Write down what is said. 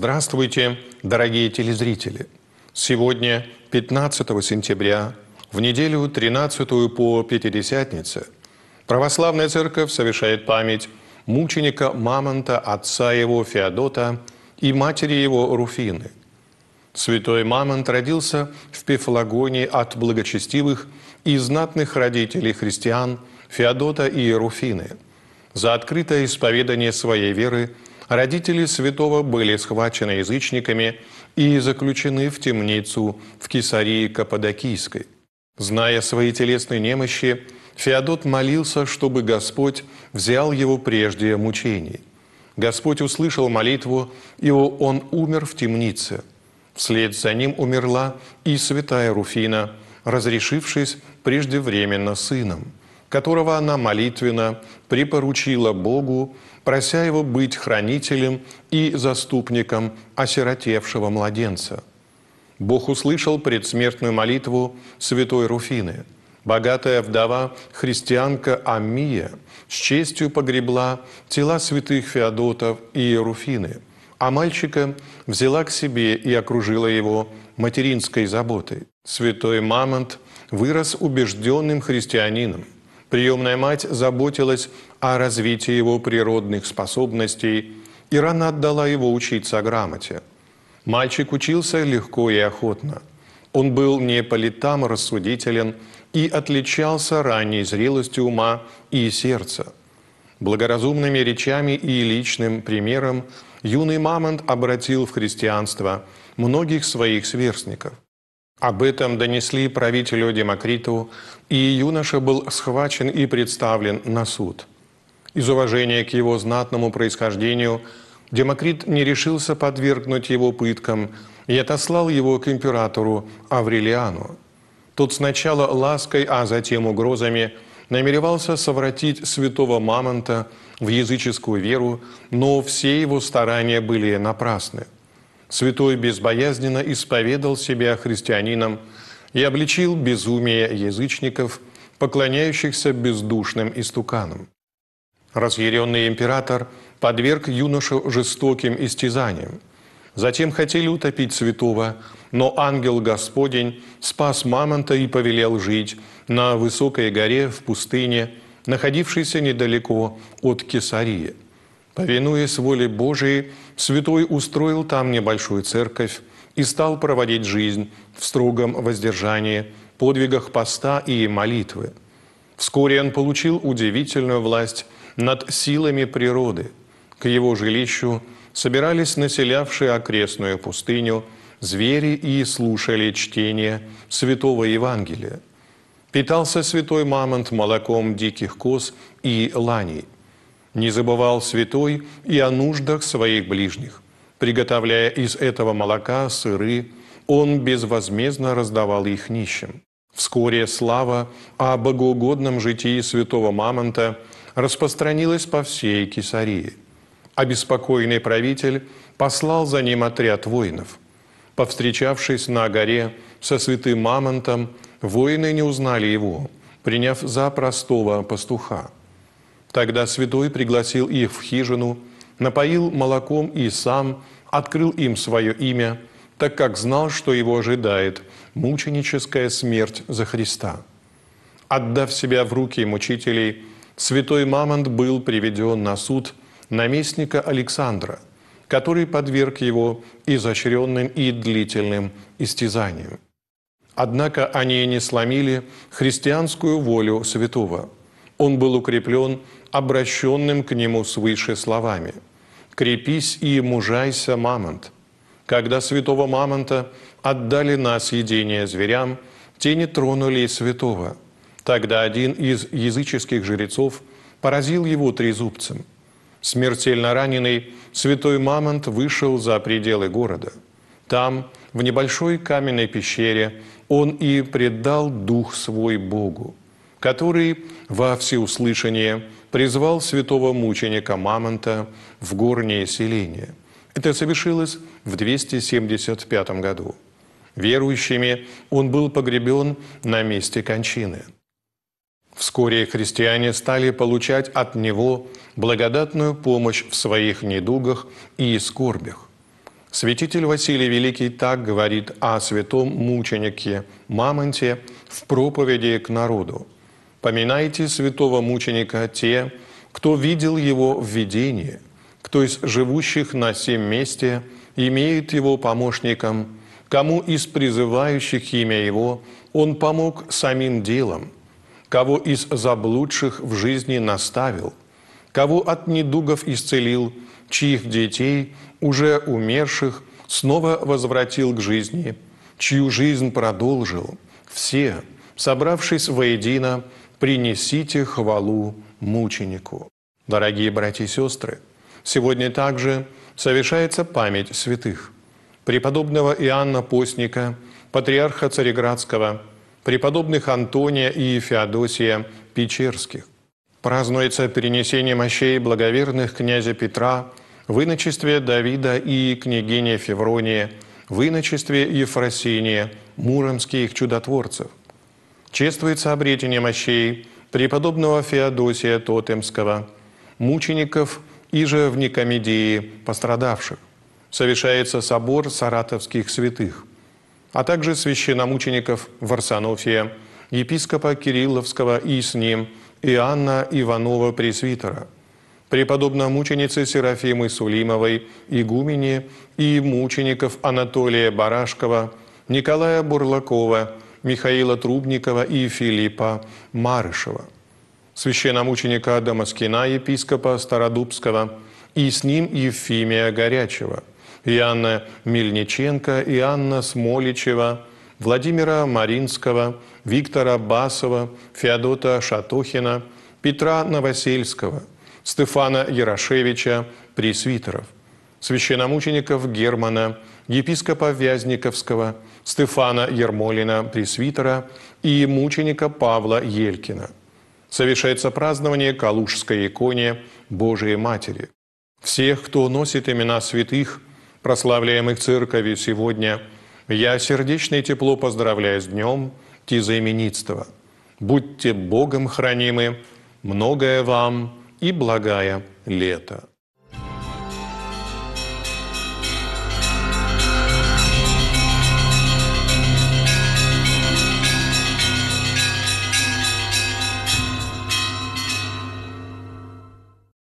Здравствуйте, дорогие телезрители! Сегодня, 15 сентября, в неделю 13 по Пятидесятнице, Православная Церковь совершает память мученика Мамонта, отца его Феодота и матери его Руфины. Святой Мамонт родился в Пефлагоне от благочестивых и знатных родителей христиан Феодота и Руфины. За открытое исповедание своей веры – Родители святого были схвачены язычниками и заключены в темницу в Кесарии Каппадокийской. Зная свои телесные немощи, Феодот молился, чтобы Господь взял его прежде мучений. Господь услышал молитву, и он умер в темнице. Вслед за ним умерла и святая Руфина, разрешившись преждевременно сыном которого она молитвенно припоручила Богу, прося его быть хранителем и заступником осиротевшего младенца. Бог услышал предсмертную молитву святой Руфины. Богатая вдова, христианка Амия, с честью погребла тела святых Феодотов и Руфины, а мальчика взяла к себе и окружила его материнской заботой. Святой Мамонт вырос убежденным христианином – Приемная мать заботилась о развитии его природных способностей и рано отдала его учиться грамоте. Мальчик учился легко и охотно. Он был не по летам рассудителен и отличался ранней зрелостью ума и сердца. Благоразумными речами и личным примером юный мамонт обратил в христианство многих своих сверстников. Об этом донесли правителю Демокриту, и юноша был схвачен и представлен на суд. Из уважения к его знатному происхождению Демокрит не решился подвергнуть его пыткам и отослал его к императору Аврелиану. Тот сначала лаской, а затем угрозами намеревался совратить святого Мамонта в языческую веру, но все его старания были напрасны – Святой безбоязненно исповедал себя христианином и обличил безумие язычников, поклоняющихся бездушным истуканам. Разъяренный император подверг юношу жестоким истязаниям. Затем хотели утопить святого, но ангел Господень спас мамонта и повелел жить на высокой горе в пустыне, находившейся недалеко от Кесарии – Повинуясь воле Божией, святой устроил там небольшую церковь и стал проводить жизнь в строгом воздержании, подвигах поста и молитвы. Вскоре он получил удивительную власть над силами природы. К его жилищу собирались населявшие окрестную пустыню звери и слушали чтение Святого Евангелия. Питался святой мамонт молоком диких коз и ланей – не забывал святой и о нуждах своих ближних. Приготовляя из этого молока сыры, он безвозмездно раздавал их нищим. Вскоре слава о богоугодном житии святого Мамонта распространилась по всей Кесарии. Обеспокоенный правитель послал за ним отряд воинов. Повстречавшись на горе со святым Мамонтом, воины не узнали его, приняв за простого пастуха. Тогда святой пригласил их в хижину, напоил молоком и сам открыл им свое имя, так как знал, что его ожидает мученическая смерть за Христа. Отдав себя в руки мучителей, святой Мамонт был приведен на суд наместника Александра, который подверг его изощренным и длительным истязаниям. Однако они не сломили христианскую волю святого. Он был укреплен обращенным к нему свыше словами. «Крепись и мужайся, мамонт!» Когда святого мамонта отдали на съедение зверям, тени тронули и святого. Тогда один из языческих жрецов поразил его трезубцем. Смертельно раненый, святой мамонт вышел за пределы города. Там, в небольшой каменной пещере, он и предал дух свой Богу, который во всеуслышание призвал святого мученика Мамонта в горнее селение. Это совершилось в 275 году. Верующими он был погребен на месте кончины. Вскоре христиане стали получать от него благодатную помощь в своих недугах и скорбях. Святитель Василий Великий так говорит о святом мученике Мамонте в проповеди к народу – Поминайте святого мученика те, кто видел его в видении, кто из живущих на сем месте имеет его помощником, кому из призывающих имя его он помог самим делом, кого из заблудших в жизни наставил, кого от недугов исцелил, чьих детей, уже умерших, снова возвратил к жизни, чью жизнь продолжил. Все, собравшись воедино, принесите хвалу мученику. Дорогие братья и сестры, сегодня также совершается память святых. Преподобного Иоанна Постника, патриарха Цареградского, преподобных Антония и Феодосия Печерских. Празднуется перенесение мощей благоверных князя Петра в иночестве Давида и княгини Февронии, в иночестве Ефросиния, муромских чудотворцев чествуется обретение мощей преподобного Феодосия Тотемского, мучеников и же в Никомедии пострадавших, совершается собор саратовских святых, а также священномучеников Варсонофия, епископа Кирилловского и с ним Иоанна Иванова-Пресвитера, преподобно-мученицы Серафимы Сулимовой, игумени и мучеников Анатолия Барашкова, Николая Бурлакова – Михаила Трубникова и Филиппа Марышева, священномученика Дамаскина, епископа Стародубского, и с ним Ефимия Горячева, Иоанна Мельниченко, Иоанна Смоличева, Владимира Маринского, Виктора Басова, Феодота Шатохина, Петра Новосельского, Стефана Ярошевича, пресвитеров, священномучеников Германа, епископа Вязниковского – Стефана Ермолина Пресвитера и мученика Павла Елькина. Совершается празднование Калужской иконе Божией Матери. Всех, кто носит имена святых, прославляемых церковью сегодня, я сердечно и тепло поздравляю с днем Тизаименитства. Будьте Богом хранимы, многое вам и благая лето.